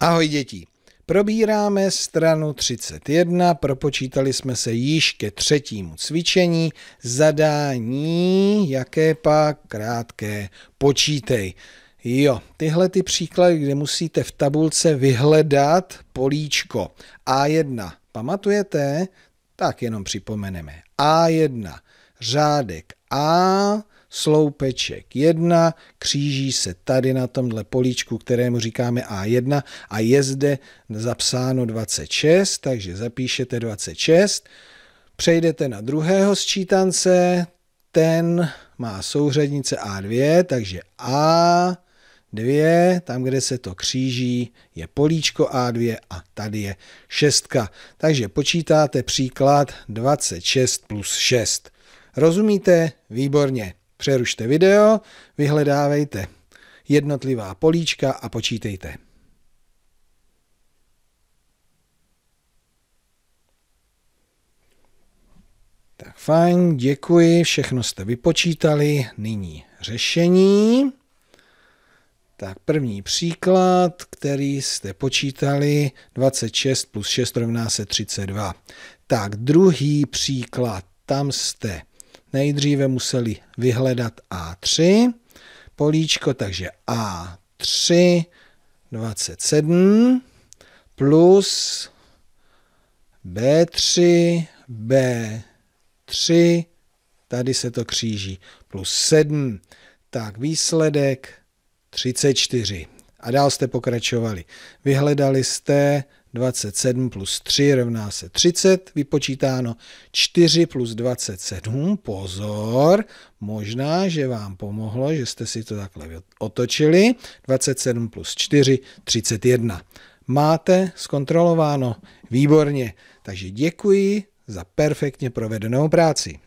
Ahoj děti. Probíráme stranu 31, propočítali jsme se již ke třetímu cvičení, zadání, jaké pak krátké, počítej. Jo, tyhle ty příklady, kde musíte v tabulce vyhledat políčko. A1, pamatujete? Tak jenom připomeneme. A1, řádek A, sloupeček 1, kříží se tady na tomhle políčku, kterému říkáme A1 a je zde zapsáno 26, takže zapíšete 26, přejdete na druhého sčítance, ten má souřadnice A2, takže A2, tam, kde se to kříží, je políčko A2 a tady je 6. Takže počítáte příklad 26 plus 6. Rozumíte? Výborně. Přerušte video, vyhledávejte jednotlivá políčka a počítejte. Tak fajn, děkuji, všechno jste vypočítali. Nyní řešení. Tak první příklad, který jste počítali, 26 plus 6 rovná se 32. Tak druhý příklad, tam jste nejdříve museli vyhledat A3 políčko, takže A3 27 plus B3, B3, tady se to kříží, plus 7. Tak výsledek 34. A dál jste pokračovali. Vyhledali jste 27 plus 3 rovná se 30, vypočítáno 4 plus 27. Pozor, možná, že vám pomohlo, že jste si to takhle otočili. 27 plus 4, 31. Máte zkontrolováno? Výborně. Takže děkuji za perfektně provedenou práci.